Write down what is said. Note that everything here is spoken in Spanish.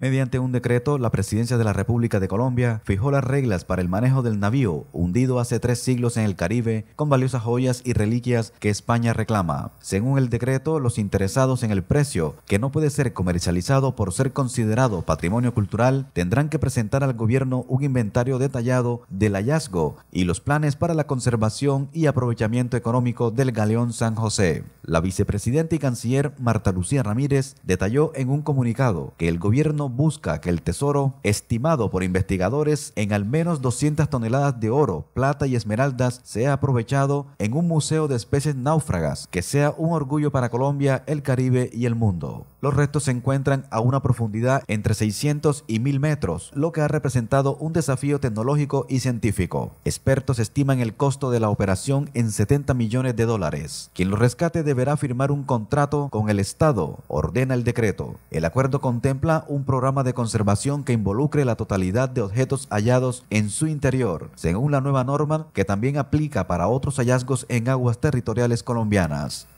Mediante un decreto, la Presidencia de la República de Colombia fijó las reglas para el manejo del navío hundido hace tres siglos en el Caribe con valiosas joyas y reliquias que España reclama. Según el decreto, los interesados en el precio, que no puede ser comercializado por ser considerado patrimonio cultural, tendrán que presentar al gobierno un inventario detallado del hallazgo y los planes para la conservación y aprovechamiento económico del galeón San José. La vicepresidenta y canciller Marta Lucía Ramírez detalló en un comunicado que el gobierno busca que el tesoro, estimado por investigadores en al menos 200 toneladas de oro, plata y esmeraldas, sea aprovechado en un museo de especies náufragas que sea un orgullo para Colombia, el Caribe y el mundo. Los restos se encuentran a una profundidad entre 600 y 1000 metros, lo que ha representado un desafío tecnológico y científico. Expertos estiman el costo de la operación en 70 millones de dólares. Quien lo rescate deberá firmar un contrato con el Estado, ordena el decreto. El acuerdo contempla un programa de conservación que involucre la totalidad de objetos hallados en su interior, según la nueva norma que también aplica para otros hallazgos en aguas territoriales colombianas.